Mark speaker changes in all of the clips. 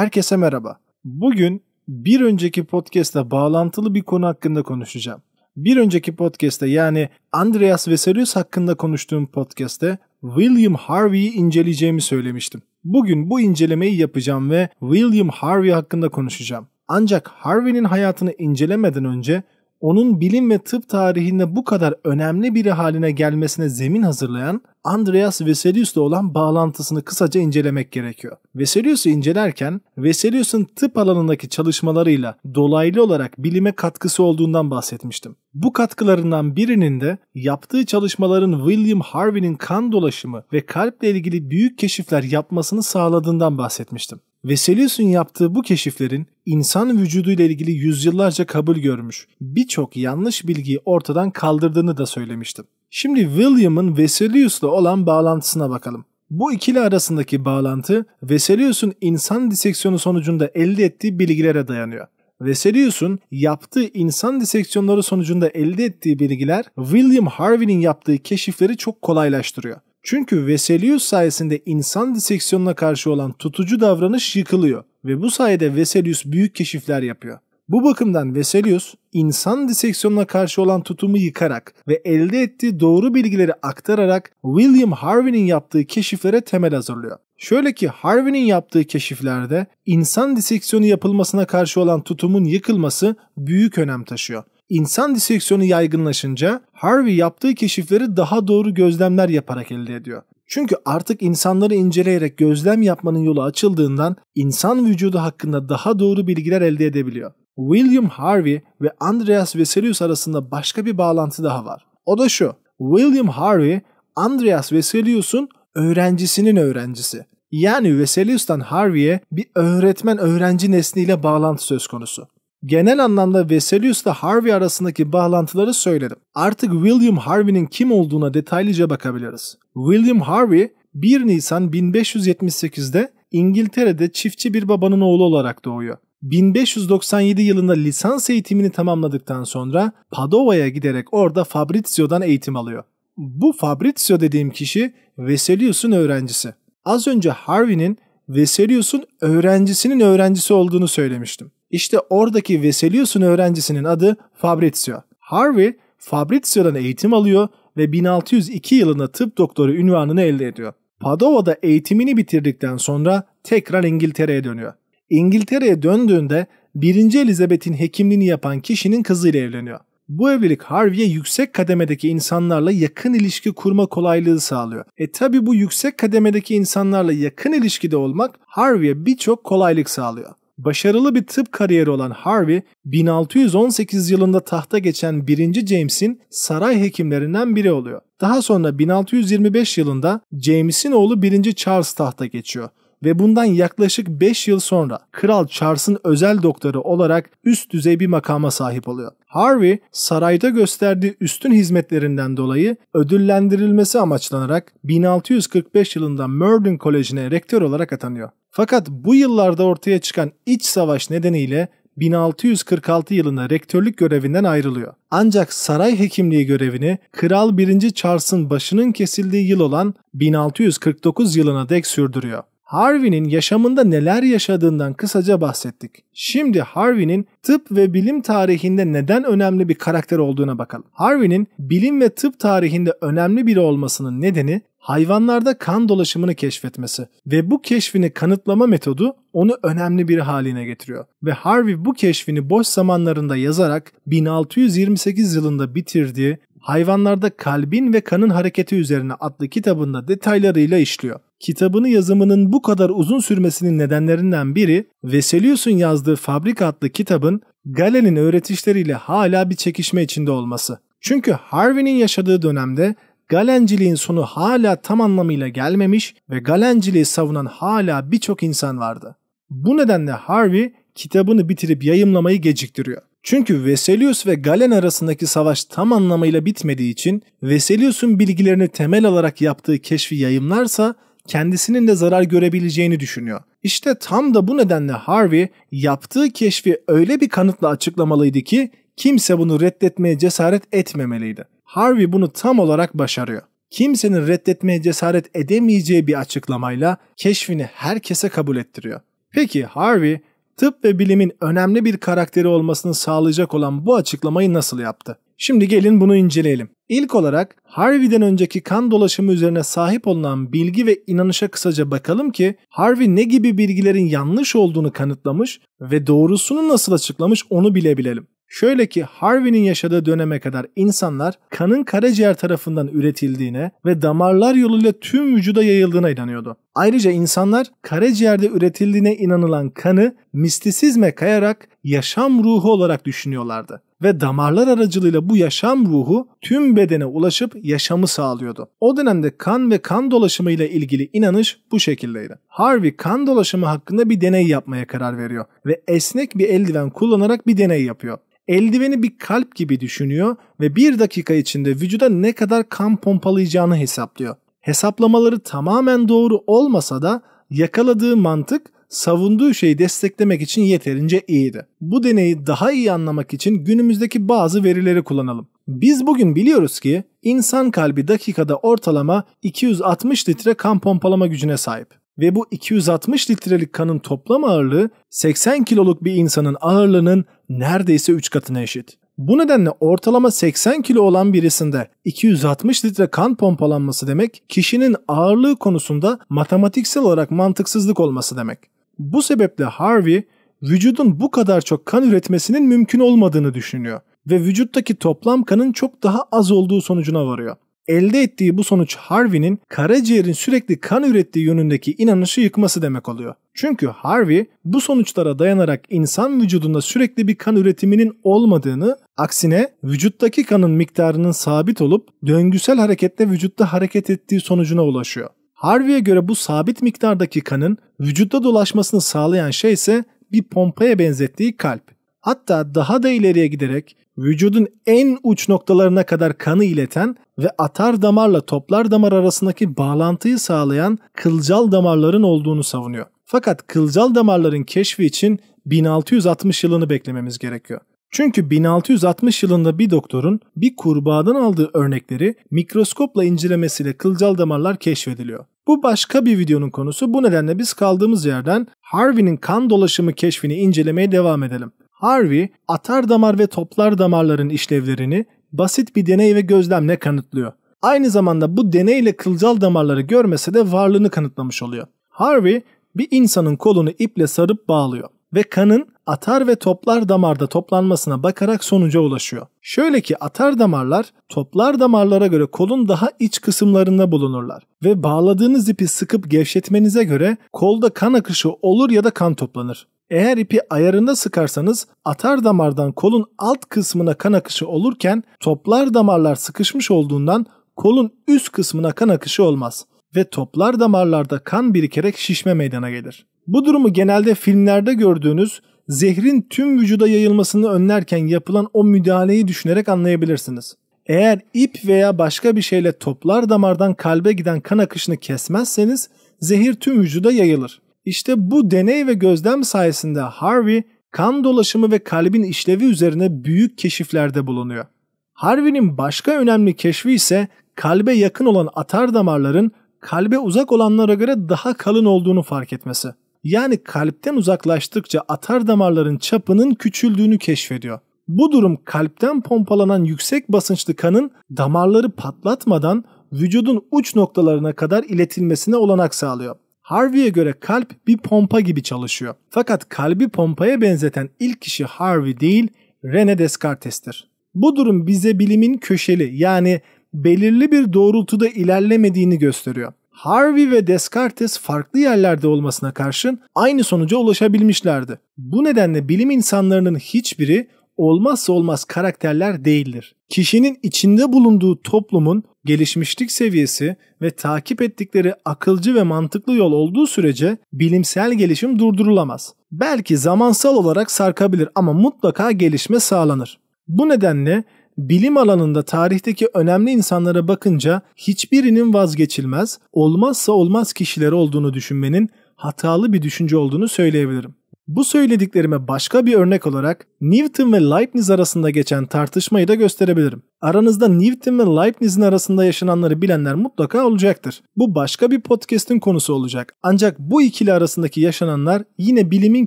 Speaker 1: Herkese merhaba. Bugün bir önceki podcast'te bağlantılı bir konu hakkında konuşacağım. Bir önceki podcast'te yani Andreas Vesalius hakkında konuştuğum podcast'te William Harvey'i inceleyeceğimi söylemiştim. Bugün bu incelemeyi yapacağım ve William Harvey hakkında konuşacağım. Ancak Harvey'nin hayatını incelemeden önce onun bilim ve tıp tarihinde bu kadar önemli biri haline gelmesine zemin hazırlayan Andreas Vesalius'la olan bağlantısını kısaca incelemek gerekiyor. Vesalius'u incelerken Vesalius'un tıp alanındaki çalışmalarıyla dolaylı olarak bilime katkısı olduğundan bahsetmiştim. Bu katkılarından birinin de yaptığı çalışmaların William Harvey'nin kan dolaşımı ve kalple ilgili büyük keşifler yapmasını sağladığından bahsetmiştim. Veselius'un yaptığı bu keşiflerin insan vücuduyla ilgili yüzyıllarca kabul görmüş birçok yanlış bilgiyi ortadan kaldırdığını da söylemiştim. Şimdi William'ın Veselius'la olan bağlantısına bakalım. Bu ikili arasındaki bağlantı Veselius'un insan diseksiyonu sonucunda elde ettiği bilgilere dayanıyor. Veselius'un yaptığı insan diseksiyonları sonucunda elde ettiği bilgiler William Harvey'nin yaptığı keşifleri çok kolaylaştırıyor. Çünkü Veselius sayesinde insan diseksiyonuna karşı olan tutucu davranış yıkılıyor ve bu sayede Veselius büyük keşifler yapıyor. Bu bakımdan Veselius, insan diseksiyonuna karşı olan tutumu yıkarak ve elde ettiği doğru bilgileri aktararak William Harvey'nin yaptığı keşiflere temel hazırlıyor. Şöyle ki Harvey'nin yaptığı keşiflerde insan diseksiyonu yapılmasına karşı olan tutumun yıkılması büyük önem taşıyor. İnsan diseksiyonu yaygınlaşınca Harvey yaptığı keşifleri daha doğru gözlemler yaparak elde ediyor. Çünkü artık insanları inceleyerek gözlem yapmanın yolu açıldığından insan vücudu hakkında daha doğru bilgiler elde edebiliyor. William Harvey ve Andreas Vesalius arasında başka bir bağlantı daha var. O da şu. William Harvey, Andreas Vesalius'un öğrencisinin öğrencisi. Yani Vesalius'tan Harvey'e bir öğretmen öğrenci nesniyle bağlantı söz konusu genel anlamda Vesalius Harvey arasındaki bağlantıları söyledim. Artık William Harvey'nin kim olduğuna detaylıca bakabiliriz. William Harvey 1 Nisan 1578'de İngiltere'de çiftçi bir babanın oğlu olarak doğuyor. 1597 yılında lisans eğitimini tamamladıktan sonra Padova'ya giderek orada Fabrizio'dan eğitim alıyor. Bu Fabrizio dediğim kişi Veselius'un öğrencisi. Az önce Harvey'nin Veselius'un öğrencisinin öğrencisi olduğunu söylemiştim. İşte oradaki Vesalius'un öğrencisinin adı Fabrizio. Harvey Fabrizio'dan eğitim alıyor ve 1602 yılında tıp doktoru ünvanını elde ediyor. Padova'da eğitimini bitirdikten sonra tekrar İngiltere'ye dönüyor. İngiltere'ye döndüğünde 1. Elizabeth'in hekimliğini yapan kişinin kızıyla evleniyor. Bu evlilik Harvey'e yüksek kademedeki insanlarla yakın ilişki kurma kolaylığı sağlıyor. E tabi bu yüksek kademedeki insanlarla yakın ilişkide olmak Harvey'e birçok kolaylık sağlıyor. Başarılı bir tıp kariyeri olan Harvey, 1618 yılında tahta geçen 1. James'in saray hekimlerinden biri oluyor. Daha sonra 1625 yılında James'in oğlu 1. Charles tahta geçiyor ve bundan yaklaşık 5 yıl sonra Kral Charles'ın özel doktoru olarak üst düzey bir makama sahip oluyor. Harvey sarayda gösterdiği üstün hizmetlerinden dolayı ödüllendirilmesi amaçlanarak 1645 yılında Murden Koleji'ne rektör olarak atanıyor. Fakat bu yıllarda ortaya çıkan iç savaş nedeniyle 1646 yılında rektörlük görevinden ayrılıyor. Ancak saray hekimliği görevini Kral 1. Charles'ın başının kesildiği yıl olan 1649 yılına dek sürdürüyor. Harvey'nin yaşamında neler yaşadığından kısaca bahsettik. Şimdi Harvey'nin tıp ve bilim tarihinde neden önemli bir karakter olduğuna bakalım. Harvey'nin bilim ve tıp tarihinde önemli biri olmasının nedeni hayvanlarda kan dolaşımını keşfetmesi ve bu keşfini kanıtlama metodu onu önemli bir haline getiriyor. Ve Harvey bu keşfini boş zamanlarında yazarak 1628 yılında bitirdiği Hayvanlarda Kalbin ve Kanın Hareketi üzerine adlı kitabında detaylarıyla işliyor. Kitabını yazımının bu kadar uzun sürmesinin nedenlerinden biri Veselius'un yazdığı Fabrika adlı kitabın Galen'in öğretişleriyle hala bir çekişme içinde olması. Çünkü Harvey'nin yaşadığı dönemde Galenciliğin sonu hala tam anlamıyla gelmemiş ve Galenciliği savunan hala birçok insan vardı. Bu nedenle Harvey kitabını bitirip yayımlamayı geciktiriyor. Çünkü Veselius ve Galen arasındaki savaş tam anlamıyla bitmediği için Veselius'un bilgilerini temel alarak yaptığı keşfi yayımlarsa kendisinin de zarar görebileceğini düşünüyor. İşte tam da bu nedenle Harvey yaptığı keşfi öyle bir kanıtla açıklamalıydı ki kimse bunu reddetmeye cesaret etmemeliydi. Harvey bunu tam olarak başarıyor. Kimsenin reddetmeye cesaret edemeyeceği bir açıklamayla keşfini herkese kabul ettiriyor. Peki Harvey tıp ve bilimin önemli bir karakteri olmasını sağlayacak olan bu açıklamayı nasıl yaptı? Şimdi gelin bunu inceleyelim. İlk olarak Harvey'den önceki kan dolaşımı üzerine sahip olunan bilgi ve inanışa kısaca bakalım ki Harvey ne gibi bilgilerin yanlış olduğunu kanıtlamış ve doğrusunu nasıl açıklamış onu bilebilelim. Şöyle ki Harvey'nin yaşadığı döneme kadar insanlar kanın karaciğer tarafından üretildiğine ve damarlar yoluyla tüm vücuda yayıldığına inanıyordu. Ayrıca insanlar karaciğerde üretildiğine inanılan kanı mistisizme kayarak yaşam ruhu olarak düşünüyorlardı ve damarlar aracılığıyla bu yaşam ruhu tüm bedene ulaşıp yaşamı sağlıyordu. O dönemde kan ve kan dolaşımı ile ilgili inanış bu şekildeydi. Harvey kan dolaşımı hakkında bir deney yapmaya karar veriyor ve esnek bir eldiven kullanarak bir deney yapıyor. Eldiveni bir kalp gibi düşünüyor ve bir dakika içinde vücuda ne kadar kan pompalayacağını hesaplıyor hesaplamaları tamamen doğru olmasa da yakaladığı mantık savunduğu şeyi desteklemek için yeterince iyiydi. Bu deneyi daha iyi anlamak için günümüzdeki bazı verileri kullanalım. Biz bugün biliyoruz ki insan kalbi dakikada ortalama 260 litre kan pompalama gücüne sahip ve bu 260 litrelik kanın toplam ağırlığı 80 kiloluk bir insanın ağırlığının neredeyse 3 katına eşit. Bu nedenle ortalama 80 kilo olan birisinde 260 litre kan pompalanması demek kişinin ağırlığı konusunda matematiksel olarak mantıksızlık olması demek. Bu sebeple Harvey vücudun bu kadar çok kan üretmesinin mümkün olmadığını düşünüyor ve vücuttaki toplam kanın çok daha az olduğu sonucuna varıyor elde ettiği bu sonuç Harvey'nin karaciğerin sürekli kan ürettiği yönündeki inanışı yıkması demek oluyor. Çünkü Harvey bu sonuçlara dayanarak insan vücudunda sürekli bir kan üretiminin olmadığını, aksine vücuttaki kanın miktarının sabit olup döngüsel hareketle vücutta hareket ettiği sonucuna ulaşıyor. Harvey'e göre bu sabit miktardaki kanın vücutta dolaşmasını sağlayan şey ise bir pompaya benzettiği kalp hatta daha da ileriye giderek vücudun en uç noktalarına kadar kanı ileten ve atar damarla toplar damar arasındaki bağlantıyı sağlayan kılcal damarların olduğunu savunuyor. Fakat kılcal damarların keşfi için 1660 yılını beklememiz gerekiyor. Çünkü 1660 yılında bir doktorun bir kurbağadan aldığı örnekleri mikroskopla incelemesiyle kılcal damarlar keşfediliyor. Bu başka bir videonun konusu. Bu nedenle biz kaldığımız yerden Harvey'nin kan dolaşımı keşfini incelemeye devam edelim. Harvey, atar damar ve toplar damarların işlevlerini basit bir deney ve gözlemle kanıtlıyor. Aynı zamanda bu deneyle kılcal damarları görmese de varlığını kanıtlamış oluyor. Harvey, bir insanın kolunu iple sarıp bağlıyor ve kanın atar ve toplar damarda toplanmasına bakarak sonuca ulaşıyor. Şöyle ki atar damarlar toplar damarlara göre kolun daha iç kısımlarında bulunurlar ve bağladığınız ipi sıkıp gevşetmenize göre kolda kan akışı olur ya da kan toplanır. Eğer ipi ayarında sıkarsanız atar damardan kolun alt kısmına kan akışı olurken toplar damarlar sıkışmış olduğundan kolun üst kısmına kan akışı olmaz ve toplar damarlarda kan birikerek şişme meydana gelir. Bu durumu genelde filmlerde gördüğünüz zehrin tüm vücuda yayılmasını önlerken yapılan o müdahaleyi düşünerek anlayabilirsiniz. Eğer ip veya başka bir şeyle toplar damardan kalbe giden kan akışını kesmezseniz zehir tüm vücuda yayılır. İşte bu deney ve gözlem sayesinde Harvey kan dolaşımı ve kalbin işlevi üzerine büyük keşiflerde bulunuyor. Harvey'nin başka önemli keşfi ise kalbe yakın olan atar damarların kalbe uzak olanlara göre daha kalın olduğunu fark etmesi. Yani kalpten uzaklaştıkça atar damarların çapının küçüldüğünü keşfediyor. Bu durum kalpten pompalanan yüksek basınçlı kanın damarları patlatmadan vücudun uç noktalarına kadar iletilmesine olanak sağlıyor. Harvey'e göre kalp bir pompa gibi çalışıyor. Fakat kalbi pompaya benzeten ilk kişi Harvey değil, Rene Descartes'tir. Bu durum bize bilimin köşeli yani belirli bir doğrultuda ilerlemediğini gösteriyor. Harvey ve Descartes farklı yerlerde olmasına karşın aynı sonuca ulaşabilmişlerdi. Bu nedenle bilim insanlarının hiçbiri olmazsa olmaz karakterler değildir. Kişinin içinde bulunduğu toplumun gelişmişlik seviyesi ve takip ettikleri akılcı ve mantıklı yol olduğu sürece bilimsel gelişim durdurulamaz. Belki zamansal olarak sarkabilir ama mutlaka gelişme sağlanır. Bu nedenle bilim alanında tarihteki önemli insanlara bakınca hiçbirinin vazgeçilmez, olmazsa olmaz kişiler olduğunu düşünmenin hatalı bir düşünce olduğunu söyleyebilirim. Bu söylediklerime başka bir örnek olarak Newton ve Leibniz arasında geçen tartışmayı da gösterebilirim. Aranızda Newton ve Leibniz'in arasında yaşananları bilenler mutlaka olacaktır. Bu başka bir podcast'in konusu olacak. Ancak bu ikili arasındaki yaşananlar yine bilimin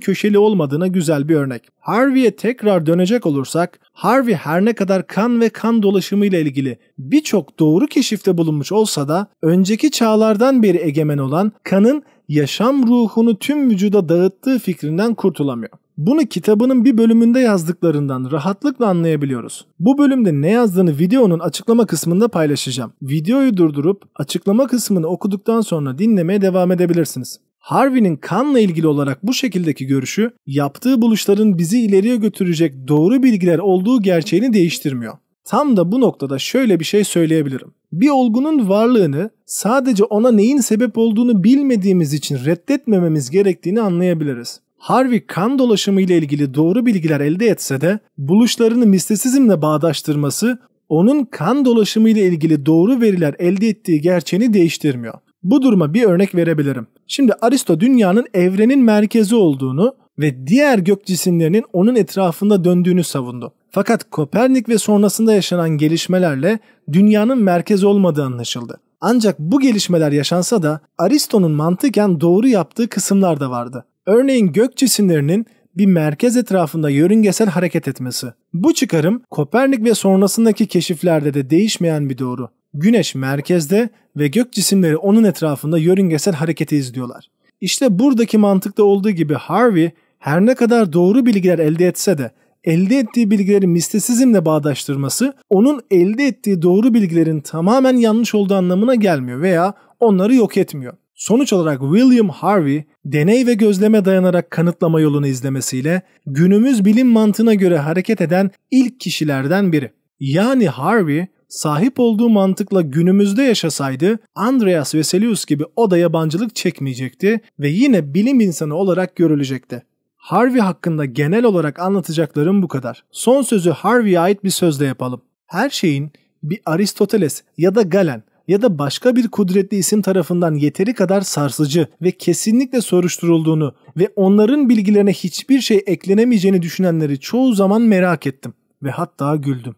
Speaker 1: köşeli olmadığına güzel bir örnek. Harvey'e tekrar dönecek olursak, Harvey her ne kadar kan ve kan dolaşımı ile ilgili birçok doğru keşifte bulunmuş olsa da önceki çağlardan beri egemen olan kanın yaşam ruhunu tüm vücuda dağıttığı fikrinden kurtulamıyor. Bunu kitabının bir bölümünde yazdıklarından rahatlıkla anlayabiliyoruz. Bu bölümde ne yazdığını videonun açıklama kısmında paylaşacağım. Videoyu durdurup açıklama kısmını okuduktan sonra dinlemeye devam edebilirsiniz. Harvey'nin kanla ilgili olarak bu şekildeki görüşü yaptığı buluşların bizi ileriye götürecek doğru bilgiler olduğu gerçeğini değiştirmiyor. Tam da bu noktada şöyle bir şey söyleyebilirim bir olgunun varlığını sadece ona neyin sebep olduğunu bilmediğimiz için reddetmememiz gerektiğini anlayabiliriz. Harvey kan dolaşımı ile ilgili doğru bilgiler elde etse de buluşlarını mistisizmle bağdaştırması onun kan dolaşımı ile ilgili doğru veriler elde ettiği gerçeğini değiştirmiyor. Bu duruma bir örnek verebilirim. Şimdi Aristo dünyanın evrenin merkezi olduğunu ve diğer gök cisimlerinin onun etrafında döndüğünü savundu. Fakat Kopernik ve sonrasında yaşanan gelişmelerle dünyanın merkez olmadığı anlaşıldı. Ancak bu gelişmeler yaşansa da Aristo'nun mantıken doğru yaptığı kısımlar da vardı. Örneğin gök cisimlerinin bir merkez etrafında yörüngesel hareket etmesi. Bu çıkarım Kopernik ve sonrasındaki keşiflerde de değişmeyen bir doğru. Güneş merkezde ve gök cisimleri onun etrafında yörüngesel hareketi izliyorlar. İşte buradaki mantıkta olduğu gibi Harvey her ne kadar doğru bilgiler elde etse de elde ettiği bilgileri mistisizmle bağdaştırması onun elde ettiği doğru bilgilerin tamamen yanlış olduğu anlamına gelmiyor veya onları yok etmiyor. Sonuç olarak William Harvey deney ve gözleme dayanarak kanıtlama yolunu izlemesiyle günümüz bilim mantığına göre hareket eden ilk kişilerden biri. Yani Harvey sahip olduğu mantıkla günümüzde yaşasaydı Andreas Vesalius gibi o da yabancılık çekmeyecekti ve yine bilim insanı olarak görülecekti. Harvey hakkında genel olarak anlatacaklarım bu kadar. Son sözü Harvey'e ait bir sözle yapalım. Her şeyin bir Aristoteles ya da Galen ya da başka bir kudretli isim tarafından yeteri kadar sarsıcı ve kesinlikle soruşturulduğunu ve onların bilgilerine hiçbir şey eklenemeyeceğini düşünenleri çoğu zaman merak ettim ve hatta güldüm.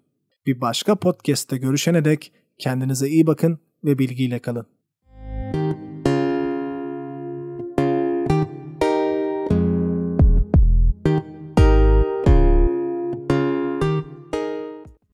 Speaker 1: Bir başka podcast'te görüşene dek kendinize iyi bakın ve bilgiyle kalın.